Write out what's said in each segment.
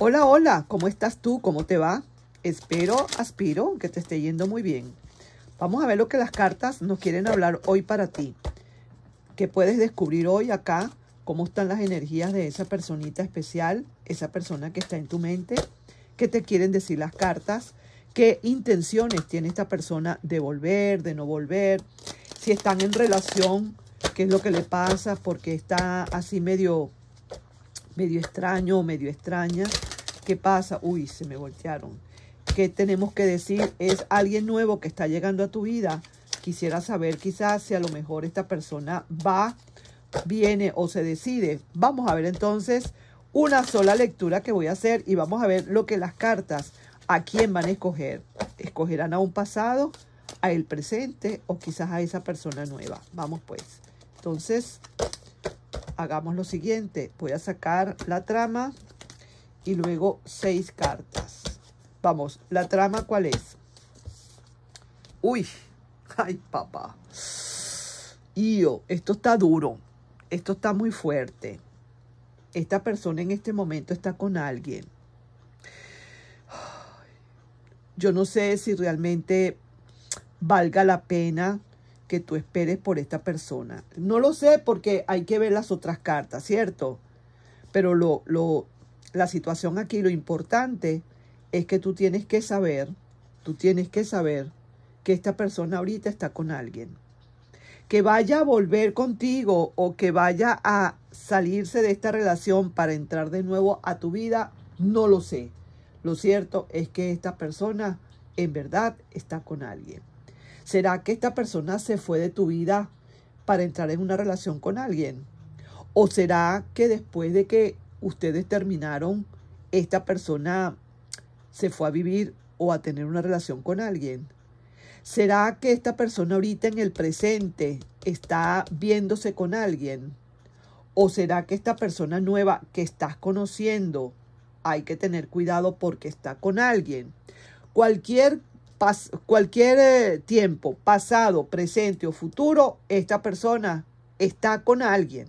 Hola, hola, ¿cómo estás tú? ¿Cómo te va? Espero, aspiro que te esté yendo muy bien. Vamos a ver lo que las cartas nos quieren hablar hoy para ti. ¿Qué puedes descubrir hoy acá cómo están las energías de esa personita especial, esa persona que está en tu mente, qué te quieren decir las cartas, qué intenciones tiene esta persona de volver, de no volver, si están en relación, qué es lo que le pasa, porque está así medio, medio extraño o medio extraña. ¿Qué pasa? Uy, se me voltearon. ¿Qué tenemos que decir? Es alguien nuevo que está llegando a tu vida. Quisiera saber quizás si a lo mejor esta persona va, viene o se decide. Vamos a ver entonces una sola lectura que voy a hacer y vamos a ver lo que las cartas, a quién van a escoger. ¿Escogerán a un pasado, a el presente o quizás a esa persona nueva? Vamos pues. Entonces, hagamos lo siguiente. Voy a sacar la trama y luego seis cartas. Vamos, ¿la trama cuál es? Uy, ay papá. Yo, esto está duro, esto está muy fuerte. Esta persona en este momento está con alguien. Yo no sé si realmente valga la pena que tú esperes por esta persona. No lo sé porque hay que ver las otras cartas, ¿cierto? Pero lo, lo, la situación aquí, lo importante es que tú tienes que saber, tú tienes que saber que esta persona ahorita está con alguien. Que vaya a volver contigo o que vaya a salirse de esta relación para entrar de nuevo a tu vida, no lo sé. Lo cierto es que esta persona en verdad está con alguien. ¿Será que esta persona se fue de tu vida para entrar en una relación con alguien? ¿O será que después de que ustedes terminaron, esta persona se fue a vivir o a tener una relación con alguien. ¿Será que esta persona ahorita en el presente está viéndose con alguien? ¿O será que esta persona nueva que estás conociendo hay que tener cuidado porque está con alguien? Cualquier, cualquier eh, tiempo, pasado, presente o futuro, esta persona está con alguien.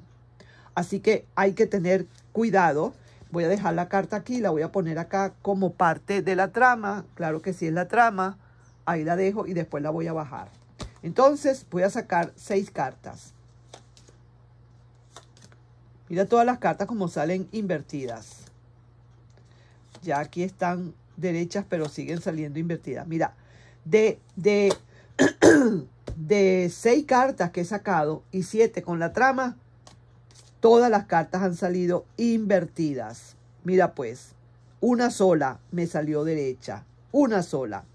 Así que hay que tener cuidado. Voy a dejar la carta aquí, la voy a poner acá como parte de la trama. Claro que sí es la trama. Ahí la dejo y después la voy a bajar. Entonces voy a sacar seis cartas. Mira todas las cartas como salen invertidas. Ya aquí están derechas, pero siguen saliendo invertidas. Mira, de, de, de seis cartas que he sacado y siete con la trama, Todas las cartas han salido invertidas. Mira pues, una sola me salió derecha, una sola.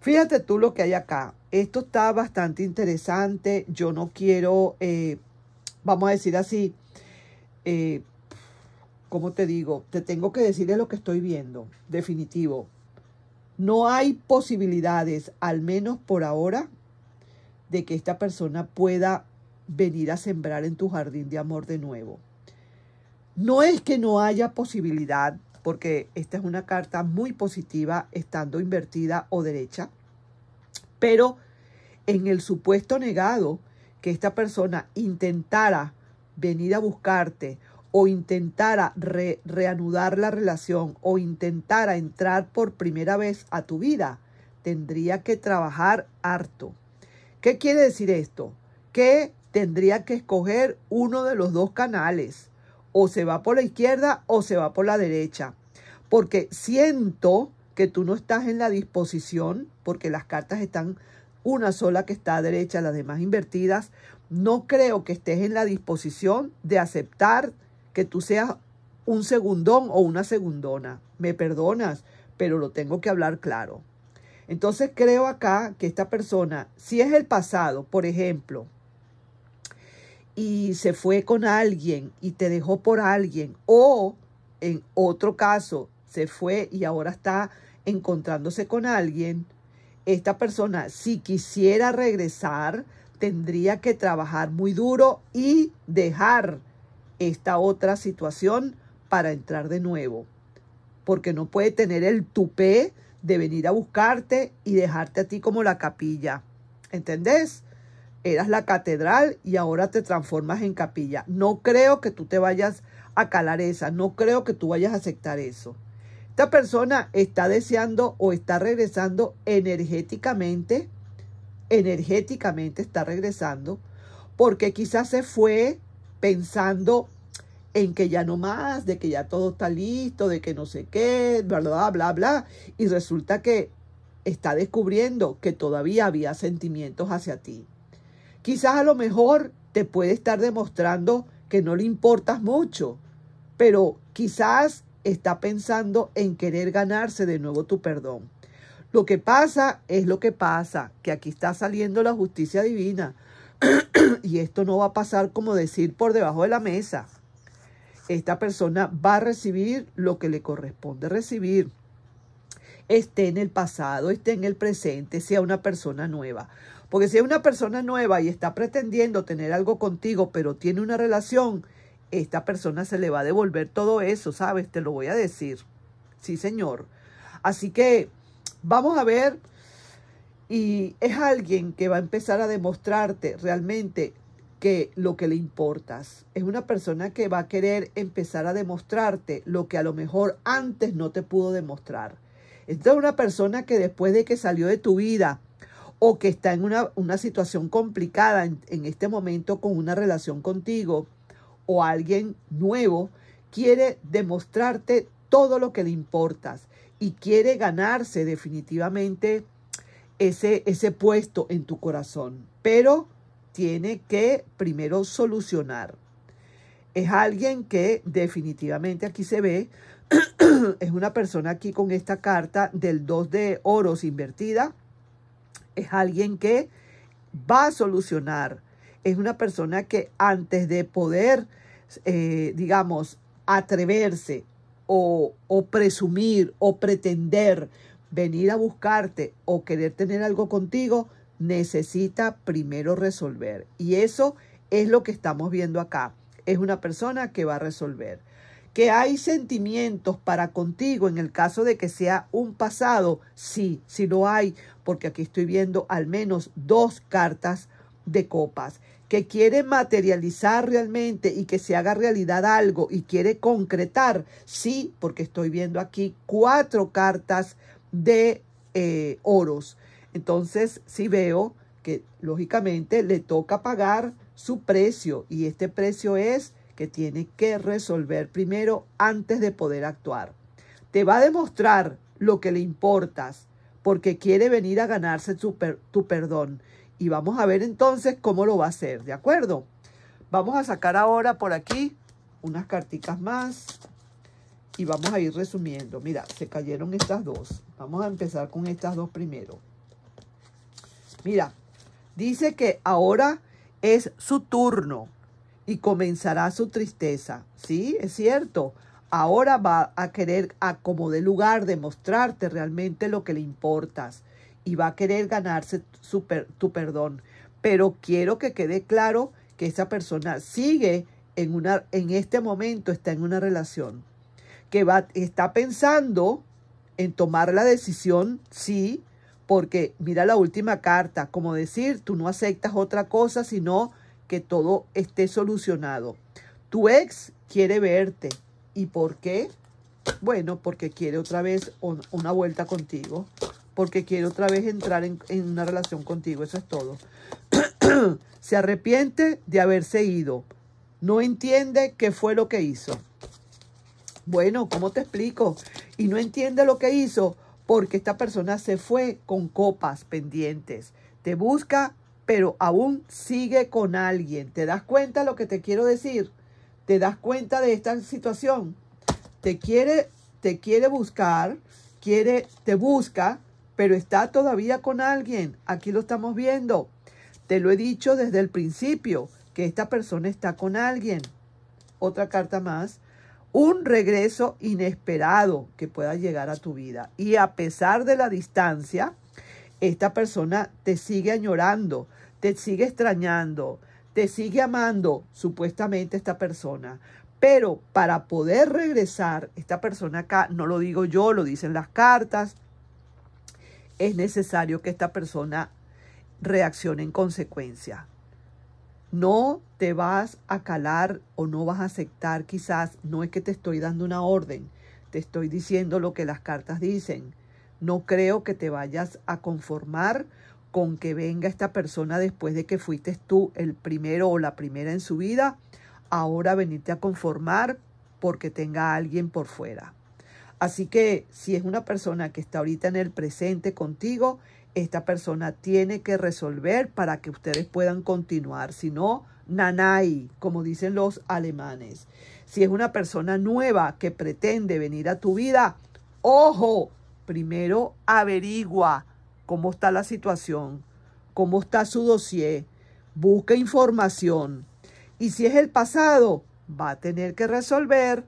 Fíjate tú lo que hay acá. Esto está bastante interesante. Yo no quiero, eh, vamos a decir así, eh, ¿cómo te digo? Te tengo que decirle lo que estoy viendo, definitivo. No hay posibilidades, al menos por ahora, de que esta persona pueda venir a sembrar en tu jardín de amor de nuevo. No es que no haya posibilidad, porque esta es una carta muy positiva estando invertida o derecha, pero en el supuesto negado que esta persona intentara venir a buscarte o intentara reanudar la relación o intentara entrar por primera vez a tu vida, tendría que trabajar harto. ¿Qué quiere decir esto? Que tendría que escoger uno de los dos canales. O se va por la izquierda o se va por la derecha. Porque siento que tú no estás en la disposición, porque las cartas están una sola que está a derecha, las demás invertidas. No creo que estés en la disposición de aceptar que tú seas un segundón o una segundona. Me perdonas, pero lo tengo que hablar claro. Entonces creo acá que esta persona, si es el pasado, por ejemplo, y se fue con alguien y te dejó por alguien o en otro caso se fue y ahora está encontrándose con alguien, esta persona si quisiera regresar tendría que trabajar muy duro y dejar esta otra situación para entrar de nuevo, porque no puede tener el tupé de venir a buscarte y dejarte a ti como la capilla. ¿Entendés? eras la catedral y ahora te transformas en capilla. No creo que tú te vayas a calar esa, no creo que tú vayas a aceptar eso. Esta persona está deseando o está regresando energéticamente, energéticamente está regresando, porque quizás se fue pensando en que ya no más, de que ya todo está listo, de que no sé qué, bla, bla, bla, bla. Y resulta que está descubriendo que todavía había sentimientos hacia ti. Quizás a lo mejor te puede estar demostrando que no le importas mucho, pero quizás está pensando en querer ganarse de nuevo tu perdón. Lo que pasa es lo que pasa, que aquí está saliendo la justicia divina. y esto no va a pasar como decir por debajo de la mesa. Esta persona va a recibir lo que le corresponde recibir. Esté en el pasado, esté en el presente, sea una persona nueva. Porque si es una persona nueva y está pretendiendo tener algo contigo, pero tiene una relación, esta persona se le va a devolver todo eso, ¿sabes? Te lo voy a decir. Sí, señor. Así que vamos a ver. Y es alguien que va a empezar a demostrarte realmente que lo que le importas. Es una persona que va a querer empezar a demostrarte lo que a lo mejor antes no te pudo demostrar. Esta es una persona que después de que salió de tu vida, o que está en una, situación complicada en, este momento con una relación contigo o alguien nuevo, quiere demostrarte todo lo que le importas y quiere ganarse definitivamente ese, ese puesto en tu corazón. Pero tiene que primero solucionar. Es alguien que definitivamente aquí se ve, es una persona aquí con esta carta del 2 de oros invertida, es alguien que va a solucionar. Es una persona que antes de poder, eh, digamos, atreverse o, o presumir o pretender venir a buscarte o querer tener algo contigo, necesita primero resolver. Y eso es lo que estamos viendo acá. Es una persona que va a resolver que hay sentimientos para contigo en el caso de que sea un pasado, sí, sí lo hay, porque aquí estoy viendo al menos dos cartas de copas que quiere materializar realmente y que se haga realidad algo y quiere concretar, sí, porque estoy viendo aquí cuatro cartas de eh, oros. Entonces, sí veo que lógicamente le toca pagar su precio y este precio es que tiene que resolver primero antes de poder actuar. Te va a demostrar lo que le importas porque quiere venir a ganarse tu, perdón. Y vamos a ver entonces cómo lo va a hacer, ¿de acuerdo? Vamos a sacar ahora por aquí unas carticas más y vamos a ir resumiendo. Mira, se cayeron estas dos. Vamos a empezar con estas dos primero. Mira, dice que ahora es su turno y comenzará su tristeza. Sí, es cierto. Ahora va a querer acomodar lugar de realmente lo que le importas y va a querer ganarse tu perdón. Pero quiero que quede claro que esa persona sigue en, una, en este momento, está en una relación que va, está pensando en tomar la decisión, sí, porque mira la última carta, como decir, tú no aceptas otra cosa sino todo esté solucionado. Tu ex quiere verte. ¿Y por qué? Bueno, porque quiere otra vez una vuelta contigo. Porque quiere otra vez entrar en, una relación contigo. Eso es todo. Se arrepiente de haberse ido. No entiende qué fue lo que hizo. Bueno, ¿cómo te explico? Y no entiende lo que hizo porque esta persona se fue con copas pendientes. Te busca pero aún sigue con alguien. ¿Te das cuenta de lo que te quiero decir? ¿Te das cuenta de esta situación? Te quiere, te quiere buscar, quiere, te busca, pero está todavía con alguien. Aquí lo estamos viendo. Te lo he dicho desde el principio, que esta persona está con alguien. Otra carta más. Un regreso inesperado que pueda llegar a tu vida. Y a pesar de la distancia, esta persona te sigue añorando, te sigue extrañando, te sigue amando supuestamente esta persona. Pero para poder regresar, esta persona acá, no lo digo yo, lo dicen las cartas, es necesario que esta persona reaccione en consecuencia. No te vas a calar o no vas a aceptar quizás, no es que te estoy dando una orden, te estoy diciendo lo que las cartas dicen no creo que te vayas a conformar con que venga esta persona después de que fuiste tú el primero o la primera en su vida, ahora venirte a conformar porque tenga alguien por fuera. Así que si es una persona que está ahorita en el presente contigo, esta persona tiene que resolver para que ustedes puedan continuar. Si no, nanay, como dicen los alemanes. Si es una persona nueva que pretende venir a tu vida, ojo, primero averigua cómo está la situación, cómo está su dossier, busca información. Y si es el pasado, va a tener que resolver,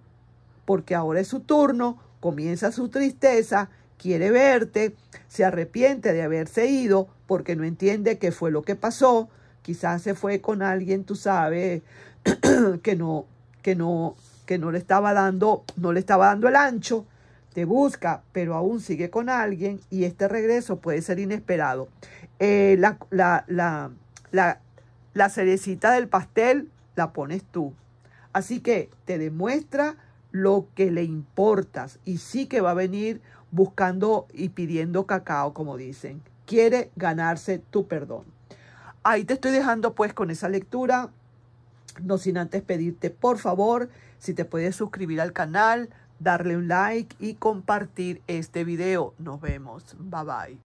porque ahora es su turno, comienza su tristeza, quiere verte, se arrepiente de haberse ido porque no entiende qué fue lo que pasó. Quizás se fue con alguien, tú sabes, que no, que no, que no le estaba dando, no le estaba dando el ancho te busca, pero aún sigue con alguien y este regreso puede ser inesperado. Eh, la, la, la, la, cerecita del pastel la pones tú. Así que te demuestra lo que le importas y sí que va a venir buscando y pidiendo cacao, como dicen. Quiere ganarse tu perdón. Ahí te estoy dejando pues con esa lectura. No sin antes pedirte, por favor, si te puedes suscribir al canal, darle un like y compartir este video. Nos vemos. Bye bye.